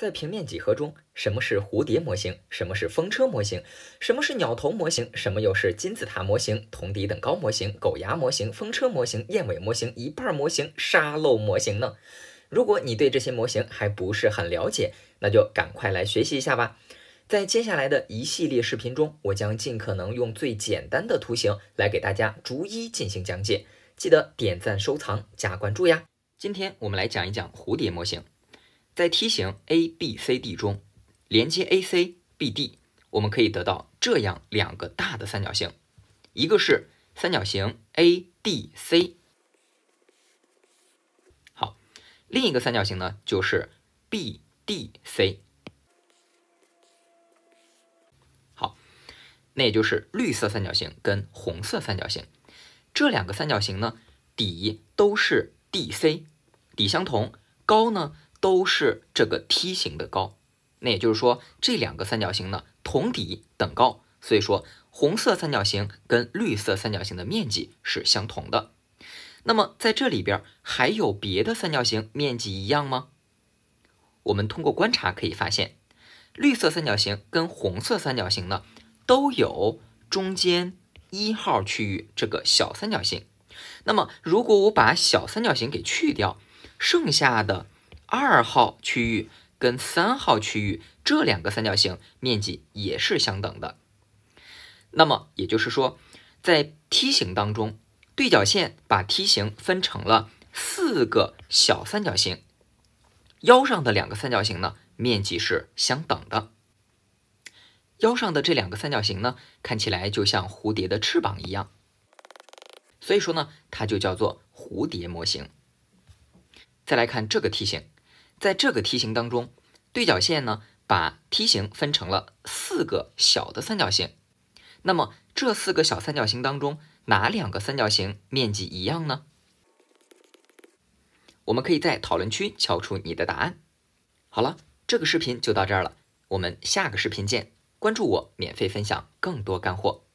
在平面几何中，什么是蝴蝶模型？什么是风车模型？什么是鸟头模型？什么又是金字塔模型、铜底等高模型、狗牙模型、风车模型、燕尾模型、一半模型、沙漏模型呢？如果你对这些模型还不是很了解，那就赶快来学习一下吧。在接下来的一系列视频中，我将尽可能用最简单的图形来给大家逐一进行讲解。记得点赞、收藏、加关注呀！今天我们来讲一讲蝴蝶模型。在梯形 ABCD 中，连接 AC、BD，我们可以得到这样两个大的三角形，一个是三角形 ADC，好，另一个三角形呢就是 BDC，好，那也就是绿色三角形跟红色三角形这两个三角形呢，底都是 DC，底相同，高呢？都是这个梯形的高，那也就是说这两个三角形呢同底等高，所以说红色三角形跟绿色三角形的面积是相同的。那么在这里边还有别的三角形面积一样吗？我们通过观察可以发现，绿色三角形跟红色三角形呢都有中间一号区域这个小三角形。那么如果我把小三角形给去掉，剩下的。二号区域跟三号区域这两个三角形面积也是相等的，那么也就是说，在梯形当中，对角线把梯形分成了四个小三角形，腰上的两个三角形呢面积是相等的，腰上的这两个三角形呢看起来就像蝴蝶的翅膀一样，所以说呢它就叫做蝴蝶模型。再来看这个梯形。在这个梯形当中，对角线呢把梯形分成了四个小的三角形。那么这四个小三角形当中，哪两个三角形面积一样呢？我们可以在讨论区敲出你的答案。好了，这个视频就到这儿了，我们下个视频见。关注我，免费分享更多干货。